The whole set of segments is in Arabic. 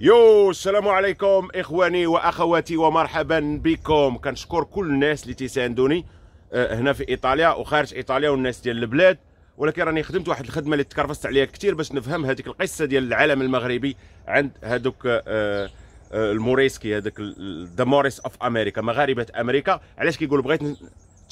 يو السلام عليكم اخواني واخواتي ومرحبا بكم كنشكر كل الناس اللي تيساندوني آه، هنا في ايطاليا وخارج ايطاليا والناس ديال البلاد ولكن راني خدمت واحد الخدمه اللي تكرفست عليها كثير باش نفهم هذيك القصه ديال العالم المغربي عند هذوك آه، آه، الموريسكي هذاك ذا موريس اوف امريكا مغاربه امريكا علاش كيقول بغيت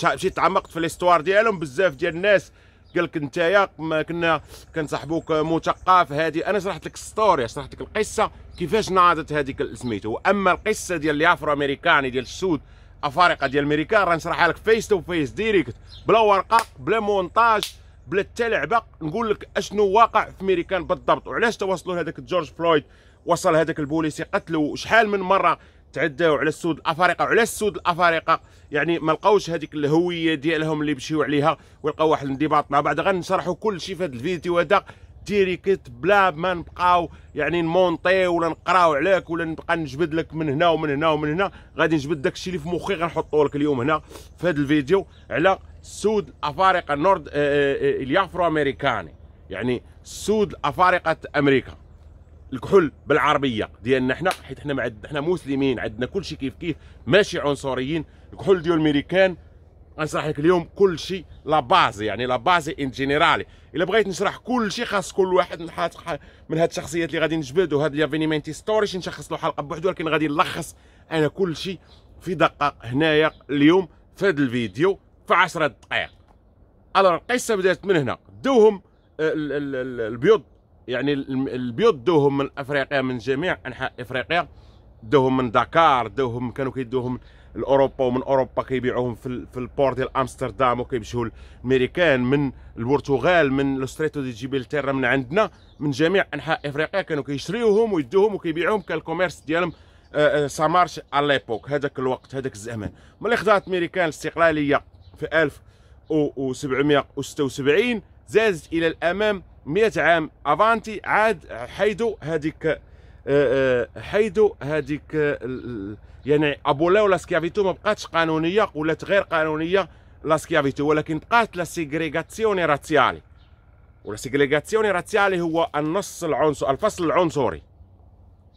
مشيت تعمقت في ليستوار ديالهم بزاف ديال الناس قال لك انت يا كنا كنصاحبوك مثقف هادي انا شرحت لك ستوري شرحت لك القصه كيفاش نعادت هذيك سميتو اما القصه ديال الافرو امريكاني ديال السود افارقه ديال امريكا راه نشرحها لك فيس تو فيس ديريكت بلا ورقه بلا مونتاج بلا حتى لعبه نقول لك اشنو واقع في امريكان بالضبط وعلاش توصلوا لهذاك جورج فلويد وصل هذاك البوليسي قتلو شحال من مره تعداو على السود الافارقه وعلى السود الافارقه يعني ما لقاوش هذيك الهويه ديالهم اللي مشيو عليها ولقاو واحد الانضباط مع بعض غنشرحوا كل شيء في هذا الفيديو هذا ديريكت بلا ما نبقاو يعني نمونطي ولا نقراو عليك ولا نبقى نجبد لك من هنا ومن هنا ومن هنا غادي نجبد داك الشيء اللي في مخي غنحطه لك اليوم هنا في هذا الفيديو على السود الافارقه النورد آه، آه، آه، اليافرو امريكاني يعني السود الافارقه امريكا الكحول بالعربيه ديالنا حنا حيت حنا معد حنا مسلمين عندنا كلشي كيف كيف ماشي عنصريين الكحول ديال الميريكان غنشرح لك اليوم كلشي لا باز يعني لا باز ان جينيرالي الا بغيت نشرح كلشي خاص كل واحد هاد من هاد الشخصيات اللي غادي نجبد وهاد ليفينيمنت شي نشخص له حلقه بوحدو ولكن غادي نلخص انا كلشي في دقه هنايا اليوم في هذا الفيديو في 10 دقائق الوغ القصه بدات من هنا دوهم آه، البيض يعني البيوت دوهم من افريقيا من جميع انحاء افريقيا دوهم من دكار دوهم كانوا كيدوهم لاوروبا ومن اوروبا كيبيعوهم في, في البور ديال امستردام وكيمشيو الامريكان من البرتغال من لوستريتو دي جيبلتيرا من عندنا من جميع انحاء افريقيا كانوا كيشريوهم ويدوهم وكيبيعوهم كان الكوميرس ديالهم آه، آه، سامارش على ليبوك هذاك الوقت هذاك الزمان ملي خدات الميريكان الاستقلاليه في 1776 زازت الى الامام 100 عام افانتي عاد حيدوا هذيك آه، آه، حيدوا هذيك يعني ابولاو لا سكافيتو ما بقاتش قانونيه ولات غير قانونيه لا سكافيتو ولكن بقات لا سيغريغاسيوني راتيالي ولا سيغريغاسيوني راتيالي هو النص العنصر الفصل العنصري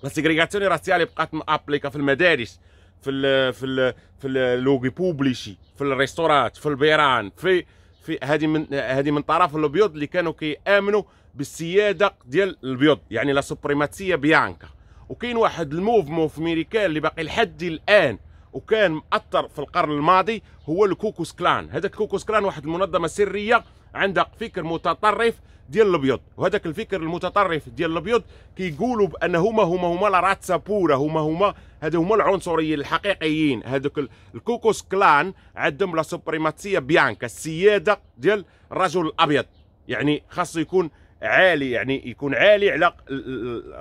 لا سيغريغاسيوني راتيالي بقات مابليكا في المدارس في ال في ال في لوغي بوبليشي في الريستورات في البيران في في هذه من هذه من طرف الابيض اللي كانوا كيامنوا بالسياده ديال البيض يعني لا سوبريماتيه بيانكا وكاين واحد الموفمون في امريكا اللي باقي لحد الان وكان مأثر في القرن الماضي هو الكوكوس كلان هذا الكوكوس كلان واحد المنظمه سريه عندك فكر متطرف ديال الابيض وهذاك الفكر المتطرف ديال الابيض كيقولوا بان هما هما هما لا راتسا بورا هما هما هادو هما العنصريين الحقيقيين هذوك الكوكوس كلان عندهم لا سوبريماتسيه بيانكا السياده ديال الرجل الابيض يعني خاصو يكون عالي يعني يكون عالي على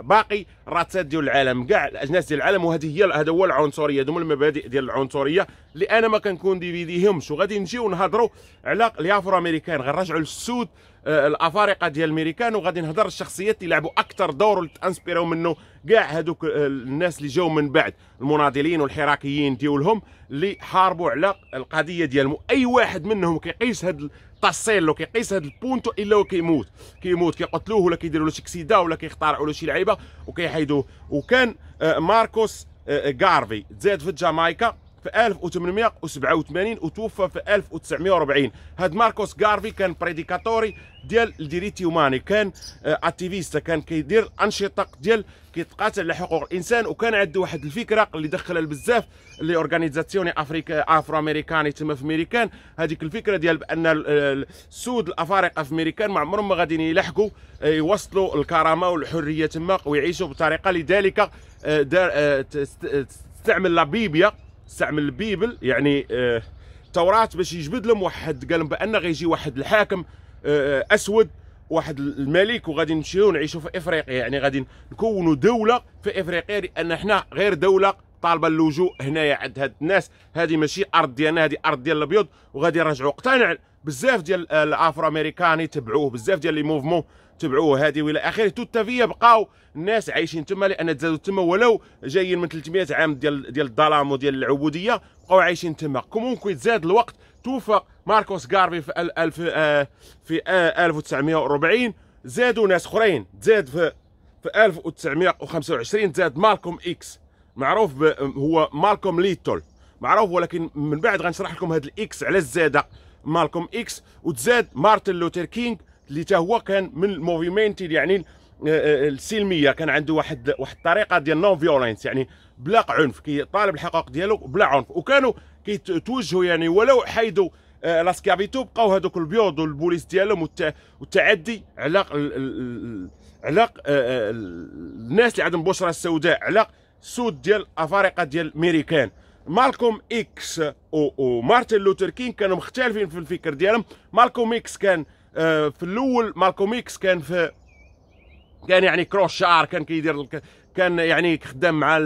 باقي الراتسات ديال العالم كاع الاجناس ديال العالم وهذه هي هذا هو العنصريه هذو المبادئ ديال العنصريه اللي انا ما كنكون فيديهمش وغادي نجيو نهضروا على الافرو امريكان غنرجعوا للسود آه، الافارقه ديال الميريكان وغادي نهضر الشخصيات اللي لعبوا اكثر دور اللي منه كاع هذوك آه، الناس اللي جاو من بعد المناضلين والحراكيين ديولهم اللي حاربوا على القضيه ديالهم اي واحد منهم كيقيس هذا التصيل وكيقيس هذا البونتو الا وكيموت كيموت كيقتلوه ولا كيديروا له شي كسيده ولا كيخترعوا له شي لعيبه وكيحيدوه وكان آه، ماركوس غارفي تزاد في جامايكا في 1887 وتوفى في 1940 هاد ماركوس غارفي كان بريديكاتوري ديال الديريتي هوماني كان اكتيفيست آه، كان كيدير انشطه ديال كيتقاتل على حقوق الانسان وكان عنده واحد الفكره اللي دخلها بزاف لي اورغانيزاسيوني افريكا افرو امريكاني تما في ميريكان هذيك الفكره ديال بان السود الافارقه في ميريكان ما عمرهم ما غاديين يلحقوا آه، يوصلوا الكرامه والحريه تما ويعيشوا بطريقه لذلك آه، تستعمل لابيبيا استعمل البيبل يعني التوراة آه، باش يجبد لهم واحد قال لهم بان غيجي واحد الحاكم آه، آه، اسود واحد الملك وغادي نمشيو نعيشوا في افريقيا يعني غادي نكونوا دوله في افريقيا لان حنا غير دوله طالبه اللجوء هنايا عند هاد الناس هذه ماشي ارض ديالنا هذه ارض ديال الابيض وغادي نرجعوا اقتنع بزاف ديال الافرو امريكاني تبعوه بزاف ديال لي موفمون تبعوه هذه والى اخره فيا بقاو الناس عايشين تما لان تزادوا تما ولو جايين من 300 عام ديال ديال الظلام وديال العبوديه بقاو عايشين تما كومونكوي تزاد الوقت توفى ماركوس غارفي في الف آه، في 1940 آه، زادوا ناس اخرين تزاد في في 1925 تزاد مالكوم اكس معروف هو مالكوم ليتول معروف ولكن من بعد غنشرح لكم هذا الاكس على الزاده مالكوم اكس وتزاد مارتن لوثر كينغ اللي تا هو كان من الموفيمنت يعني آه، آه، السلميه كان عنده واحد واحد الطريقه ديال نون فيولينس يعني بلا عنف كيطالب الحقوق ديالو بلا عنف وكانوا كيتوجهوا يعني ولو حيدوا آه، لاسكافيتو بقاو هذوك البيوض والبوليس ديالهم والتعدي على على الناس اللي عندهم بشره سوداء على السود ديال افارقه ديال ميريكان مالكوم اكس ومارتن لوثر كين كانوا مختلفين في الفكر ديالهم مالكوم اكس كان في الاول مالكوم اكس كان في كان يعني كروشار كان كيدير كان يعني خدام مع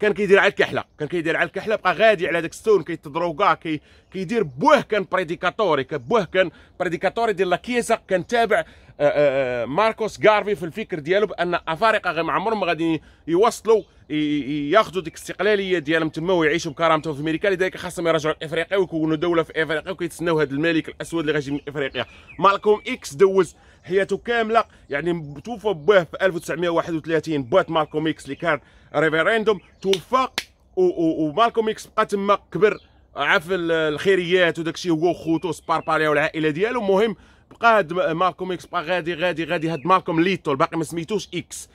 كان كيدير على الكحله كان كيدير على الكحله بقى غادي على داك ستون كيتضرو كاع كي كيدير بوه كان بريديكاتوري بوه كان بريديكاتوري ديال لا كيزا كان تابع آه، آه، آه، ماركوس جارفي في الفكر ديالو بان افارقه غير عمرهم غادي يوصلوا ياخذوا ديك الاستقلاليه ديالهم تما ويعيشوا بكرامتهم في امريكا لذلك خاصهم يرجعوا لافريقيا ويكونوا دوله في افريقيا وكيتسناو هذا الملك الاسود اللي غادي من افريقيا مالكوم اكس دوز حياته كامله يعني توفى باه في 1931 بات مالكوم اكس اللي كان ريفيرندوم توفى ومالكوم اكس بقى تما كبر عاف الخيريات وداك الشيء هو وخوتو باليا والعائله ديالو المهم بقى هاد مالكوم اكس بقى غادي غادي غادي هاد مالكوم ليتول باقي ما سميتوش اكس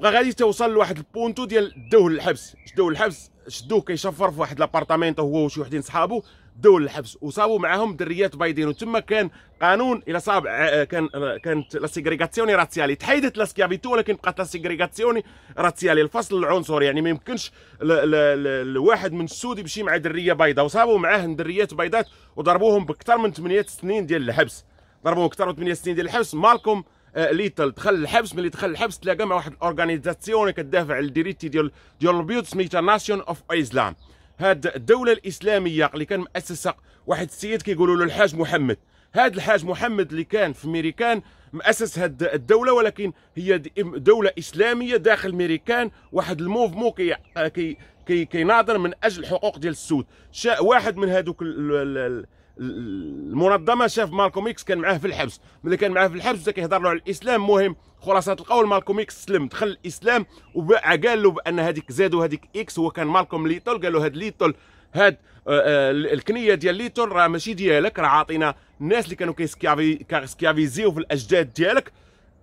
بقى غادي توصل لواحد البونتو ديال داوه للحبس شدوه للحبس شدوه كيشفر في واحد لابارتامينتو هو وشي وحدين صحابو داو للحبس وصابوا معاهم دريات بايدين وتما كان قانون الى صاب آه، آه، كان آه، كانت لا سيغريغاسيوني راسيالي تحيدت لا ولكن بقات لا سيغريغاسيوني راسيالي الفصل العنصري يعني ما يمكنش الواحد من السود يمشي مع دريه بيضاء وصابوا معاه دريات بيضات وضربوهم باكثر من 8 سنين ديال الحبس ضربوه كثر 8 سنين ديال الحبس مالكم آه، ليتل دخل الحبس ملي دخل الحبس تلاقى مع واحد الاورغانيزاسيون كتدافع على الديريتي ديال ديال البيوت سميتها ناسيون اوف ايزلام هاد الدوله الاسلاميه اللي كان مؤسسها واحد السيد كيقولوا له الحاج محمد هاد الحاج محمد اللي كان في ميريكان مؤسس هاد الدوله ولكن هي دوله اسلاميه داخل ميريكان واحد الموفمون آه، كي كي كيناظر من اجل حقوق ديال السود شاء واحد من هادوك المنظمه شاف مالكوم اكس كان معاه في الحبس ملي كان معاه في الحبس كيهضر له على الاسلام مهم خلاصه القول مالكوم اكس سلم دخل الاسلام وباع قال له بان هذيك زاد وهذيك اكس هو كان مالكوم ليتول قال له هاد ليتول هاد آه, آه، الكنيه ديال ليتول راه ماشي ديالك راه عاطينا الناس اللي كانوا كيسكيافيزيو في الاجداد ديالك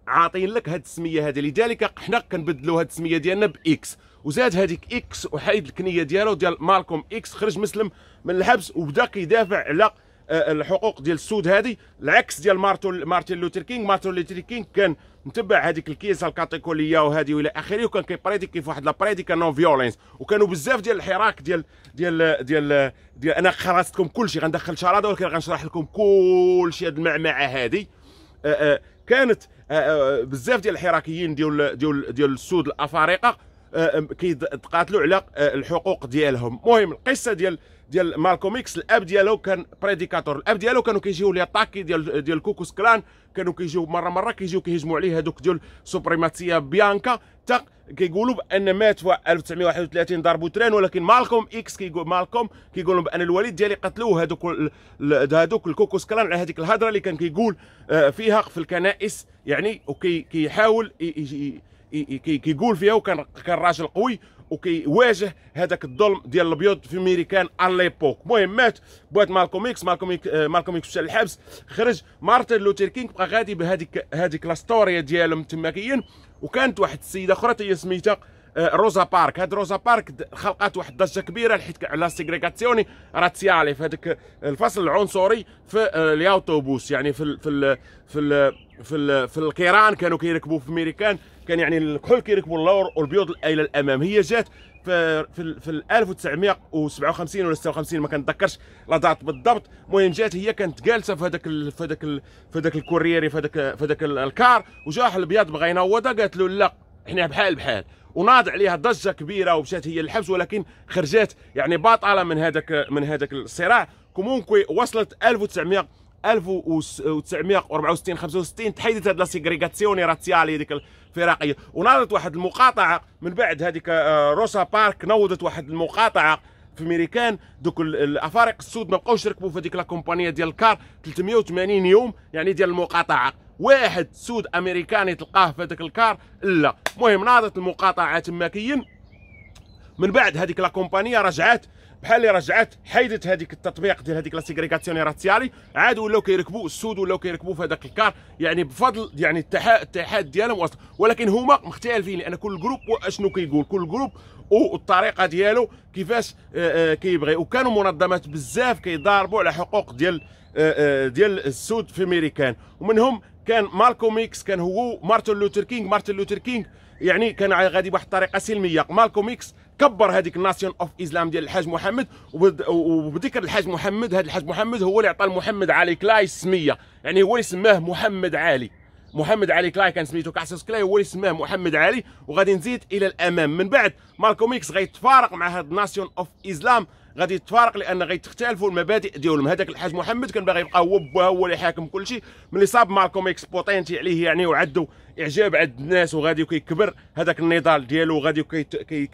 عاطين لك هاد السميه هذه لذلك حنا كنبدلوا هاد السميه ديالنا باكس وزاد هذيك اكس وحيد الكنيه ديالو ديال مالكوم اكس خرج مسلم من الحبس وبدا كيدافع على آه، الحقوق ديال السود هذه العكس ديال مارتو مارتين لوثر كينغ مارتن لوثر كينغ كان متبع هذيك الكيسه الكاتيكوليه وهذه والى اخره وكان كيبريديك كيف واحد لابريديك نون فيولينس وكانوا بزاف ديال الحراك ديال ديال ديال, ديال انا خرجتكم كل شيء غندخل شراده ولكن غنشرح لكم كل شيء هذه المعمعه هذه آه، آه، كانت بزاف ديال الحراكيين ديال ديال ديال السود الافارقه كيتقاتلوا على أه، الحقوق ديالهم المهم القصه ديال ديال مالكوم اكس الاب ديالو كان بريديكاتور الاب ديالو كانوا كيجيو لي اتاكي ديال ديال كوكوس كلان كانوا كيجيو مره مره كيجيو كيهجموا عليه هذوك ديال سوبريماتيا بيانكا تا كيقولوا بان مات في 1931 ضربوا تران ولكن مالكوم اكس كيقول مالكوم كيقول بان الوالد ديالي قتلوه هذوك هذوك الكوكوس كلان على هذيك الهضره اللي كان كيقول أه، فيها في الكنائس يعني وكيحاول كيقول فيها وكان كان راجل قوي وكيواجه هذاك الظلم ديال الابيض في ميريكان ليبوك المهم مات بوات مالكوم اكس مالكوم اكس آه، مالكوم اكس مشى للحبس خرج مارتن لوثر كينغ بقى غادي بهذيك هذيك لاستوريا ديالهم تما كاين وكانت واحد السيده اخرى هي سميتها آه، روزا بارك هاد روزا بارك خلقات واحد الضجه كبيره حيت على سيغريغاسيوني راتسيالي في هذاك آه، الفصل العنصري في آه، الياوتوبوس يعني في الـ في الـ في الـ في, الـ في القيران كانوا كيركبوا في ميريكان كان يعني الكحول كيركبوا اللور والبيوض الى الامام هي جات في في في 1957 ولا 56 ما كنتذكرش لا دات بالضبط المهم جات هي كانت جالسه في هذاك في هذاك في هذاك الكوريري في هذاك في هذاك الكار وجا واحد البياض بغى ينوضها قالت له لا حنا بحال بحال وناض عليها ضجه كبيره ومشات هي للحبس ولكن خرجت يعني باطله من هذاك من هذاك الصراع كومونكوي وصلت 1900 1964 65 تحيدت هاد لا سيغريغاسيوني راسيالي هذيك الفراقيه وناضت واحد المقاطعه من بعد هذيك آه، روسا بارك نوضت واحد المقاطعه في ميريكان دوك الافارقه السود ما بقاوش يركبوا في هذيك لا كومبانيا ديال الكار 380 يوم يعني ديال المقاطعه واحد سود امريكاني تلقاه في هذاك الكار لا المهم ناضت المقاطعه تما كاين من بعد هذيك لا كومبانيا رجعات بحال اللي رجعت حيدت هذيك التطبيق ديال هذيك لا سيغريغاسيون راسيالي عاد ولاو كيركبوا السود ولاو كيركبوا في هذاك الكار يعني بفضل يعني التحاد ديالهم ولكن هما مختلفين لان كل جروب شنو كيقول كل جروب والطريقه ديالو كيفاش آه، آه، كيبغي وكانوا منظمات بزاف كيضاربوا على حقوق ديال آه، ديال السود في امريكان ومنهم كان مالكوم اكس كان هو مارتن لوثر كينغ مارتن لوثر كينغ يعني كان غادي بواحد الطريقه سلميه مالكوم اكس كبر هذيك الناسيون اوف اسلام ديال الحاج محمد وبذكر الحاج محمد هذا الحاج محمد هو اللي عطى لمحمد علي كلاي السميه يعني هو اللي سماه محمد علي محمد علي كلاي كان سميتو كاسوس كلاي هو اللي سماه محمد علي وغادي نزيد الى الامام من بعد ماركو ميكس غيتفارق مع هاد ناسيون اوف اسلام غادي يتفارق لان غيتختلفوا المبادئ ديالهم هذاك الحاج محمد كان باغي يبقى هو با هو اللي حاكم كل شيء ملي صاب مالكوم اكس بوتينتي عليه يعني وعدوا اعجاب عند الناس وغادي كيكبر هذاك النضال ديالو غادي كي كي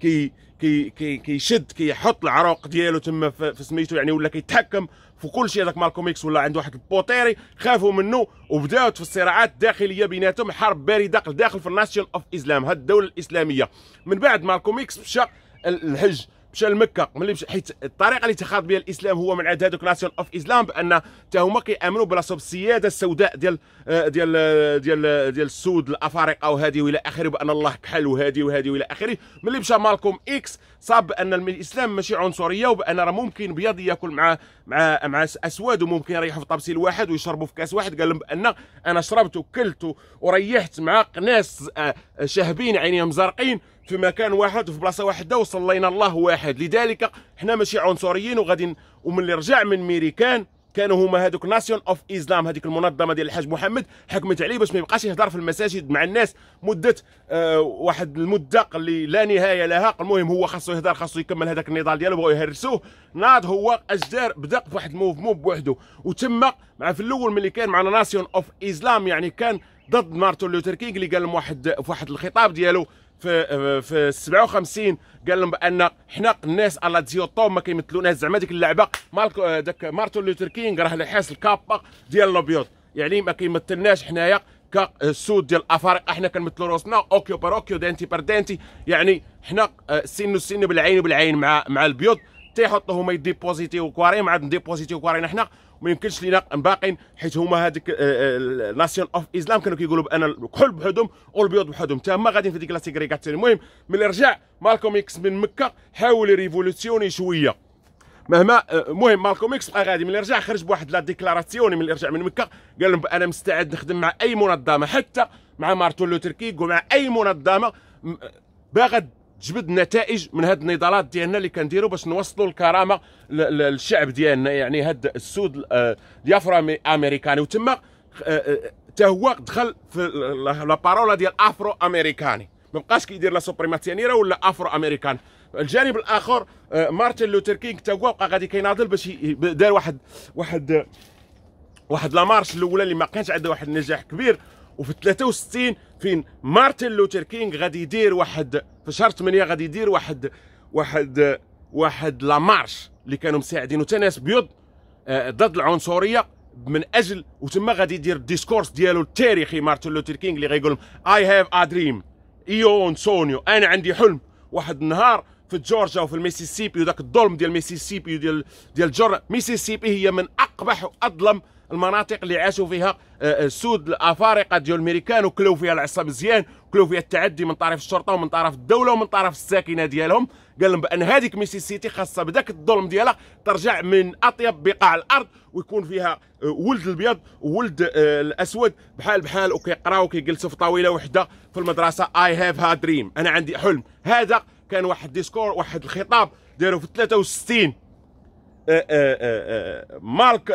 كي كي كي كيشد كيحط العروق ديالو تما في سميتو يعني ولا كيتحكم في كل شيء هذاك مالكوم اكس ولا عنده واحد البوتيري خافوا منه وبداو في الصراعات الداخليه بيناتهم حرب بارده داخل في الناشيون اوف اسلام هاد الدوله الاسلاميه من بعد مالكوم اكس مشى الحج مشى لمكه ملي مشى حيت الطريقه اللي تخاط بها الاسلام هو من عند هذوك ناسيون اوف اسلام بان حتى هما كيامنوا براسهم السياده السوداء ديال آه، ديال آه، ديال آه، ديال السود الافارقه وهذه والى اخره بان الله كحل وهذه وهذه والى اخره ملي مشى مالكوم اكس صاب بان الاسلام ماشي عنصريه وبان راه ممكن بيض ياكل مع مع مع اسود وممكن يريحوا في طبسيل واحد ويشربوا في كاس واحد قال لهم بان انا شربت وكلت وريحت مع ناس شاهبين عينيهم زرقين في مكان واحد وفي بلاصه واحده وصلينا الله واحد لذلك حنا ماشي عنصريين وغادي ومن اللي رجع من ميريكان كانوا هما هذوك ناسيون اوف اسلام هذيك المنظمه ديال الحاج محمد حكمت عليه باش ما يبقاش يهضر في المساجد مع الناس مده آه واحد المده اللي لا نهايه لها المهم هو خاصو يهضر خاصو يكمل هذاك النضال ديالو بغاو يهرسوه ناض هو اش دار بدا واحد الموفمون بوحدو وتما مع في الاول ملي كان مع ناسيون اوف اسلام يعني كان ضد مارتن لوثر كينغ اللي قال لهم واحد في واحد الخطاب ديالو في آه، في 57 قال لهم بان حنا الناس الله ديوطوم ما كيمثلوناش زعما ديك اللعبه مالك آه، داك مارتن لوثر كينغ راه لحاس الكابا ديال الابيض يعني ما كيمثلناش حنايا كسود آه، ديال الافارقه حنا كنمثلوا روسنا اوكيو باروكيو دانتي بردانتي يعني حنا سينو السن بالعين بالعين مع مع البيض تيحطوا هما يديبوزيتيو كواريم عاد نديبوزيتيو كوارين حنا وما يمكنش لينا باقين حيت هما هذيك ناسيون آه، آه، اوف اسلام كانوا كيقولوا بان الكحل بحدهم والبيض بحدهم تا هما غاديين في ديك لا سيغريغاتيون المهم ملي رجع مالكوم اكس من مكه حاول ريفولوسيوني شويه مهما آه، المهم مالكوم اكس بقى غادي ملي رجع خرج بواحد لا ديكلاراسيون ملي رجع من مكه قال لهم انا مستعد نخدم مع اي منظمه حتى مع مارتون لوتر كينغ ومع اي منظمه باغا جبد نتائج من هاد النضالات ديالنا اللي كنديروا باش نوصلوا الكرامه للشعب ديالنا يعني هاد السود آه، الافرو امريكاني وتما حتى آه، آه، هو دخل في لا بارولا ديال افرو امريكاني ما بقاش كيدير لا سوبريماتيانيرا ولا افرو امريكان الجانب الاخر مارتن لوثر كينغ حتى هو بقى غادي كيناضل باش دار واحد واحد واحد لا مارش الاولى اللي ما كانش عندها واحد النجاح كبير وفي 63 فين مارتن لوثر كينغ غادي يدير واحد في شهر 8 غادي يدير واحد واحد واحد لا مارش اللي كانوا مساعدينه حتى ناس بيض آه، ضد العنصريه من اجل وتما غادي يدير الديسكورس ديالو التاريخي مارتن لوثر كينغ اللي لهم اي هاف ا دريم ايون سونيو انا عندي حلم واحد النهار في جورجيا وفي الميسيسيبي وذاك الظلم ديال الميسيسيبي وديال ديال جورجيا ميسيسيبي هي من اقبح واظلم المناطق اللي عاشوا فيها السود آه، آه، الافارقه ديال الميريكان وكلوا فيها العصا مزيان وكلوا فيها التعدي من طرف الشرطه ومن طرف الدوله ومن طرف الساكنه ديالهم قال لهم بان هذيك ميسيسيتي خاصه بداك الظلم ديالها ترجع من اطيب بقاع الارض ويكون فيها آه، ولد الابيض وولد الاسود بحال بحال وكيقراو وكيجلسوا في طاوله وحده في المدرسه اي هاف ها دريم انا عندي حلم هذا كان واحد ديسكور واحد الخطاب داروا في 63 آه، آه، آه، مارك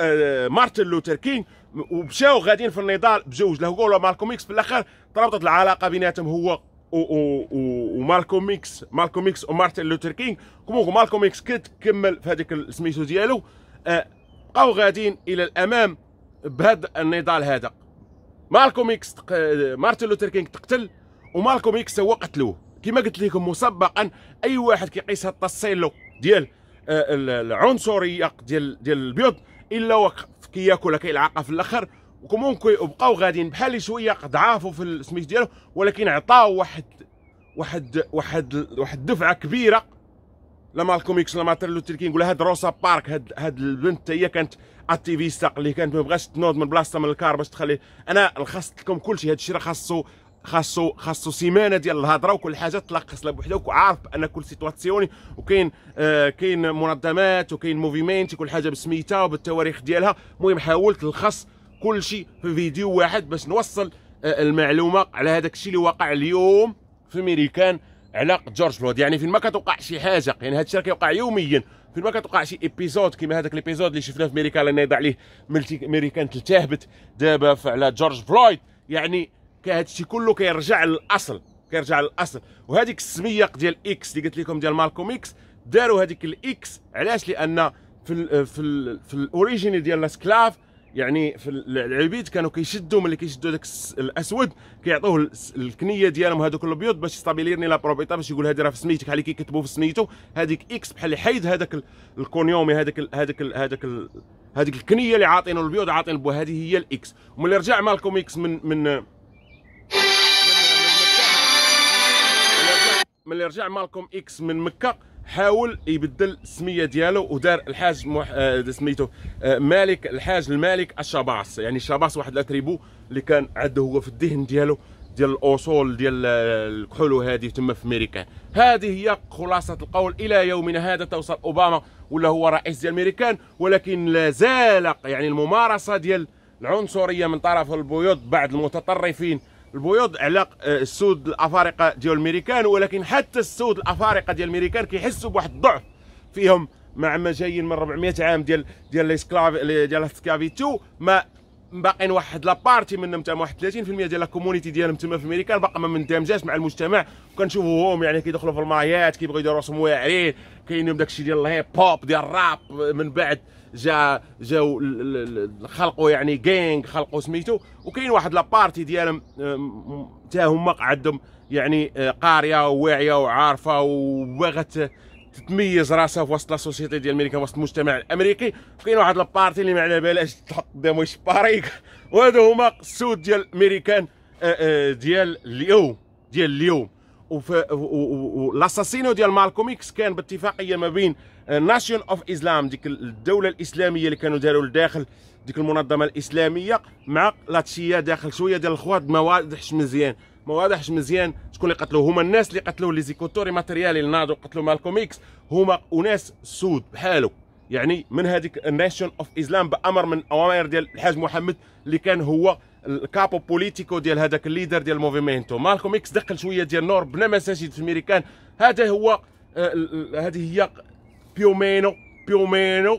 مارتن لوثر كينغ ومشاو غاديين في النضال بجوج له ولا مالكوم اكس في الاخر ترابطت العلاقه بيناتهم هو ومالكوم اكس مالكوم اكس ومارتن لوثر كينغ كومو مالكوم اكس كمل في هذيك سميتو ديالو بقاو غاديين الى الامام بهذا النضال هذا مالكوم اكس تق... مارتن لوثر كينغ تقتل ومالكوم اكس هو قتلوه كما قلت لكم مسبقا اي واحد كيقيس هذا التصيلو ديال آه، العنصريه ديال ديال البيض الا وقف كياكل كيلعاقها في الاخر وكمون كيبقاو غاديين بحال شويه ضعافوا في السميت ديالو ولكن عطاو واحد واحد واحد واحد دفعه كبيره لا مالكوميكس لا مارتن لوثر كينغ ولا هاد روسا بارك هاد هاد البنت هي كانت اكتيفيستا اللي كانت ما بغاش تنوض من بلاصتها من الكار باش تخلي انا لخصت لكم كلشي هادشي راه خاصو خاصو خاصو سيمانه ديال الهضره وكل حاجه تلقص لها بوحدها وعارف بان كل سيتواسيوني وكاين آه كاين منظمات وكاين موفيمنت كل حاجه بسميتها وبالتواريخ ديالها المهم حاولت نلخص كل شيء في فيديو واحد باش نوصل آه المعلومه على هذاك الشيء اللي وقع اليوم في ميريكان على جورج فلويد يعني فين ما كتوقع شي حاجه يعني هذا الشيء كيوقع يوميا فين ما كتوقع شي ايبيزود كيما هذاك الايبيزود اللي شفناه في ميريكان اللي نايض عليه ميريكان تلتهبت دابا على جورج فلويد يعني الشيء كله كيرجع للاصل كيرجع للاصل وهذيك السميه ديال اكس اللي قلت لكم ديال مالكوم اكس داروا هذيك الاكس علاش لان في الـ في الـ في الاوريجيني ديال الاسكلاف يعني في العبيد كانوا كيشدوا ملي كيشدوا داك الاسود كيعطوه الكنيه ديالهم هذوك الابيض باش يستابيليرني لا بروبيتا باش يقول هذه راه في سميتك بحال كيكتبوا في سميتو هذيك اكس بحال حيد هذاك الكونيومي هذاك هذاك هذاك هذيك الكنيه اللي عاطينه عاطين عاطينه هذه هي الاكس وملي رجع مالكم اكس من من ملي رجع مالكوم اكس من مكه حاول يبدل السميه ديالو ودار الحاج دي آه، سميتو آه، مالك الحاج المالك الشباص يعني الشباص واحد الاتريبو اللي كان عنده هو في الذهن ديالو ديال الاصول ديال الكحول هذه تما في امريكا هذه هي خلاصه القول الى يومنا هذا توصل اوباما ولا هو رئيس ديال الامريكان ولكن لا زال يعني الممارسه ديال العنصريه من طرف البيوض بعد المتطرفين البيوض على آه، السود الافارقه ديال الميريكان ولكن حتى السود الافارقه ديال الميريكان كيحسوا بواحد الضعف فيهم مع ما جايين من 400 عام ديال ديال الاسكلاف ديال السكافيتو ما باقيين واحد لابارتي منهم تما واحد 30% ديال الكومونيتي ديالهم تما في امريكا باقا ما مندمجاش مع المجتمع وكنشوفوهم يعني كيدخلوا في المايات كيبغيو يديروا راسهم واعرين كاين داكشي ديال الهيب هوب ديال الراب من بعد جا جاو خلقوا يعني جانج خلقوا سميتو وكاين واحد لابارتي ديالهم حتى هما عندهم يعني اه، قاريه وواعيه وعارفه وباغا تتميز راسها في وسط لاسوسيتي ديال امريكا وسط المجتمع الامريكي كاين واحد لابارتي اللي ما على بالاش تحط قدامه شي باريك وهادو هما السود ديال الامريكان اه، اه، ديال اليوم ديال اليوم وفي لاساسينو ديال مالكوم اكس كان باتفاقيه ما بين ناسيون اوف اسلام ديك الدوله الاسلاميه اللي كانوا داروا لداخل ديك المنظمه الاسلاميه مع لاتشيه داخل شويه ديال الخواد ما واضحش مزيان ما واضحش مزيان شكون اللي قتلوه هما الناس اللي قتلوه لي زيكوتوري ماتريالي اللي قتلوا مالكوم اكس هما وناس سود بحالو يعني من هذيك ناسيون اوف اسلام بامر من اوامر ديال الحاج محمد اللي كان هو الكابو بوليتيكو ديال هذاك الليدر ديال موفيمينتو مالكوم اكس دخل شويه ديال نور بنا مساجد في الميريكان هذا هو آه، هذه هي più o meno, più o meno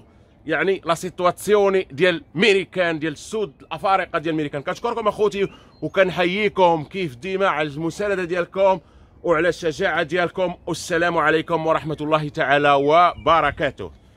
يعني لا سيتواسيون ديال ميريكان ديال السود الافارقه ديال ميريكان كنشكركم اخوتي وكنحييكم كيف ديما على المسانده ديالكم وعلى الشجاعه ديالكم والسلام عليكم ورحمه الله تعالى وبركاته